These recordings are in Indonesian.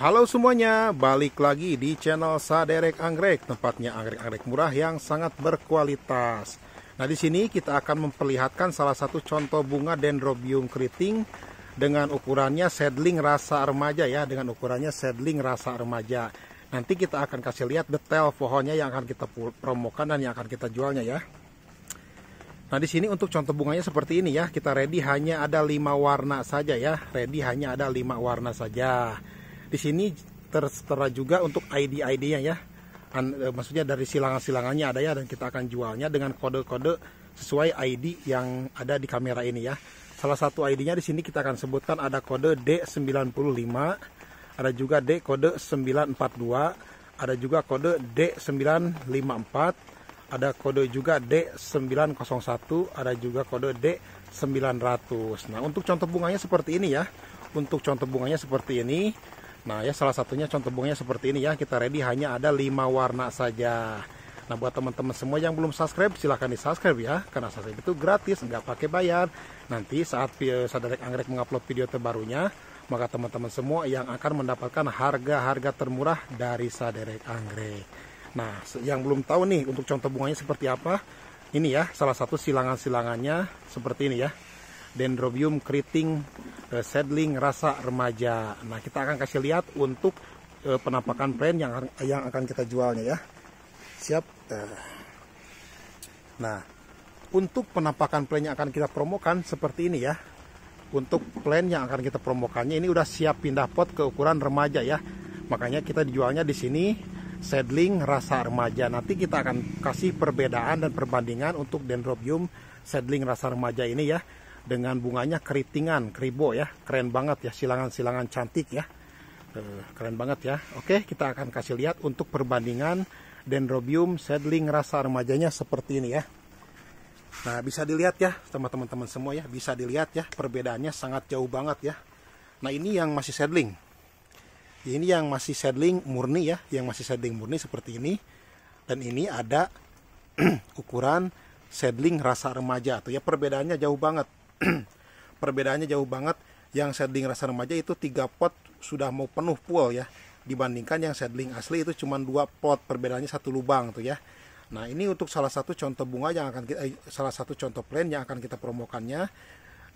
Halo semuanya, balik lagi di channel Saderek Anggrek, tempatnya anggrek-anggrek murah yang sangat berkualitas. Nah, di sini kita akan memperlihatkan salah satu contoh bunga Dendrobium keriting dengan ukurannya seedling rasa remaja ya, dengan ukurannya seedling rasa remaja. Nanti kita akan kasih lihat detail pohonnya yang akan kita promokan dan yang akan kita jualnya ya. Nah, di sini untuk contoh bunganya seperti ini ya. Kita ready hanya ada 5 warna saja ya. Ready hanya ada 5 warna saja di sini tertera juga untuk ID-ID-nya ya. An, e, maksudnya dari silangan-silangannya ada ya dan kita akan jualnya dengan kode-kode sesuai ID yang ada di kamera ini ya. Salah satu ID-nya di sini kita akan sebutkan ada kode D95, ada juga D kode 942, ada juga kode D954, ada kode juga D901, ada juga kode D900. Nah, untuk contoh bunganya seperti ini ya. Untuk contoh bunganya seperti ini Nah ya salah satunya contoh bunganya seperti ini ya kita ready hanya ada 5 warna saja Nah buat teman-teman semua yang belum subscribe silahkan di subscribe ya Karena subscribe itu gratis nggak pakai bayar Nanti saat Sadarek Anggrek mengupload video terbarunya Maka teman-teman semua yang akan mendapatkan harga-harga termurah dari Sadarek Anggrek Nah yang belum tahu nih untuk contoh bunganya seperti apa Ini ya salah satu silangan-silangannya seperti ini ya dendrobium keriting uh, eh, sedling rasa remaja. Nah, kita akan kasih lihat untuk uh, penampakan plan yang yang akan kita jualnya ya. Siap. Uh. Nah, untuk penampakan plan yang akan kita promokan seperti ini ya. Untuk plan yang akan kita promokannya ini udah siap pindah pot ke ukuran remaja ya. Makanya kita dijualnya di sini sedling rasa remaja. Nanti kita akan kasih perbedaan dan perbandingan untuk dendrobium sedling rasa remaja ini ya dengan bunganya keritingan, kribo ya. Keren banget ya, silangan-silangan cantik ya. Eh, keren banget ya. Oke, kita akan kasih lihat untuk perbandingan dendrobium sedling rasa remajanya seperti ini ya. Nah, bisa dilihat ya teman-teman semua ya, bisa dilihat ya perbedaannya sangat jauh banget ya. Nah, ini yang masih sedling. Ini yang masih sedling murni ya, yang masih sedling murni seperti ini. Dan ini ada ukuran sedling rasa remaja tuh ya perbedaannya jauh banget perbedaannya jauh banget yang sedling rasa remaja itu tiga pot sudah mau penuh pool ya dibandingkan yang sedling asli itu cuma dua pot perbedaannya satu lubang tuh ya nah ini untuk salah satu contoh bunga yang akan kita eh, salah satu contoh plan yang akan kita promokannya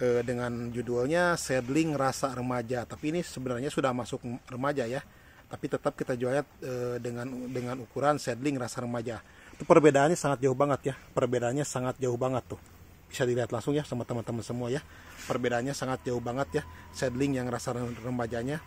eh, dengan judulnya sedling rasa remaja tapi ini sebenarnya sudah masuk remaja ya tapi tetap kita jualnya eh, dengan dengan ukuran sedling rasa remaja itu perbedaannya sangat jauh banget ya perbedaannya sangat jauh banget tuh bisa dilihat langsung ya sama teman-teman semua ya perbedaannya sangat jauh banget ya seedling yang rasa remajanya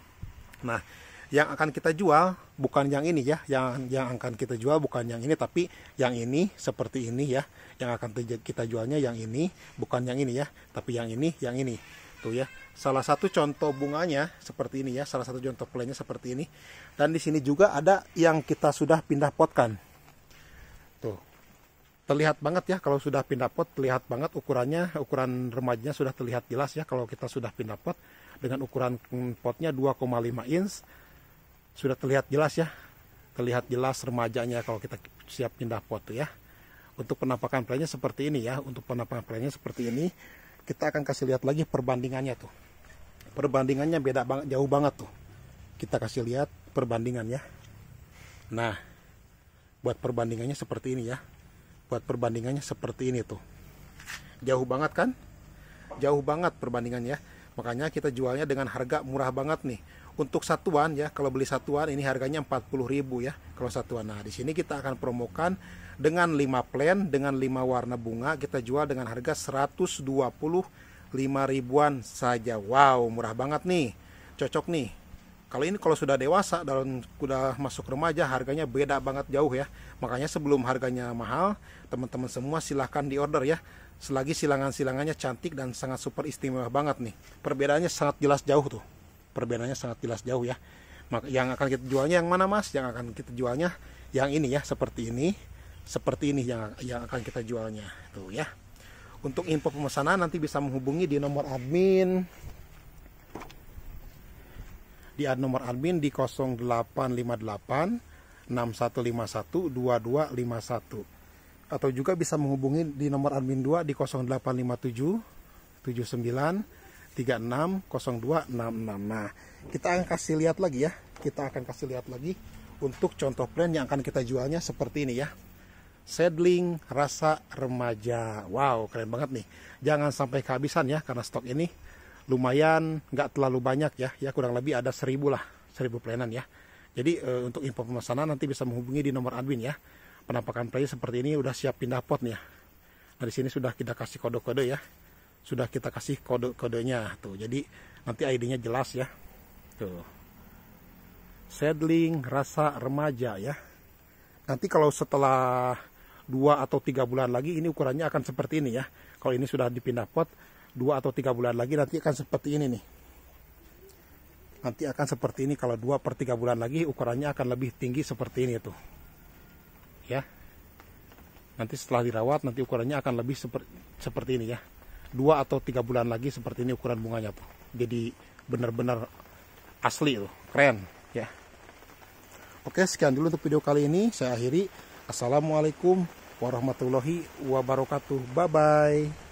nah yang akan kita jual bukan yang ini ya yang yang akan kita jual bukan yang ini tapi yang ini seperti ini ya yang akan kita jualnya yang ini bukan yang ini ya tapi yang ini yang ini tuh ya salah satu contoh bunganya seperti ini ya salah satu contoh plenya seperti ini dan di sini juga ada yang kita sudah pindah potkan terlihat banget ya kalau sudah pindah pot terlihat banget ukurannya ukuran remajanya sudah terlihat jelas ya kalau kita sudah pindah pot dengan ukuran potnya 2,5 inch sudah terlihat jelas ya terlihat jelas remajanya kalau kita siap pindah pot ya untuk penampakan plannya seperti ini ya untuk penampakan plannya seperti ini kita akan kasih lihat lagi perbandingannya tuh perbandingannya beda banget jauh banget tuh kita kasih lihat perbandingannya nah buat perbandingannya seperti ini ya buat perbandingannya seperti ini tuh jauh banget kan jauh banget perbandingannya makanya kita jualnya dengan harga murah banget nih untuk satuan ya kalau beli satuan ini harganya 40.000 ya kalau satuan nah di sini kita akan promokan dengan 5 plan dengan 5 warna bunga kita jual dengan harga 125 ribuan saja wow murah banget nih cocok nih kalau ini kalau sudah dewasa dalam sudah masuk remaja harganya beda banget jauh ya makanya sebelum harganya mahal teman-teman semua silahkan diorder ya selagi silangan-silangannya cantik dan sangat super istimewa banget nih perbedaannya sangat jelas jauh tuh perbedaannya sangat jelas jauh ya yang akan kita jualnya yang mana mas yang akan kita jualnya yang ini ya seperti ini seperti ini yang yang akan kita jualnya tuh ya untuk info pemesanan nanti bisa menghubungi di nomor admin di nomor admin di 0858 6151 2251 atau juga bisa menghubungi di nomor admin 2 di 0857 79 36 02 66. Nah, kita akan kasih lihat lagi ya. Kita akan kasih lihat lagi untuk contoh plan yang akan kita jualnya seperti ini ya. Sedling rasa remaja. Wow, keren banget nih. Jangan sampai kehabisan ya karena stok ini lumayan nggak terlalu banyak ya ya kurang lebih ada seribu lah seribu pelayanan ya jadi e, untuk info pemesanan nanti bisa menghubungi di nomor admin ya penampakan play seperti ini udah siap pindah pot nih ya nah di sini sudah kita kasih kode-kode ya sudah kita kasih kode-kodenya tuh jadi nanti ID-nya jelas ya tuh sedling rasa remaja ya nanti kalau setelah dua atau tiga bulan lagi ini ukurannya akan seperti ini ya kalau ini sudah dipindah pot dua atau tiga bulan lagi nanti akan seperti ini nih nanti akan seperti ini kalau dua per tiga bulan lagi ukurannya akan lebih tinggi seperti ini tuh ya nanti setelah dirawat nanti ukurannya akan lebih seper, seperti ini ya dua atau tiga bulan lagi seperti ini ukuran bunganya tuh jadi benar-benar asli tuh keren ya oke sekian dulu untuk video kali ini saya akhiri assalamualaikum warahmatullahi wabarakatuh bye bye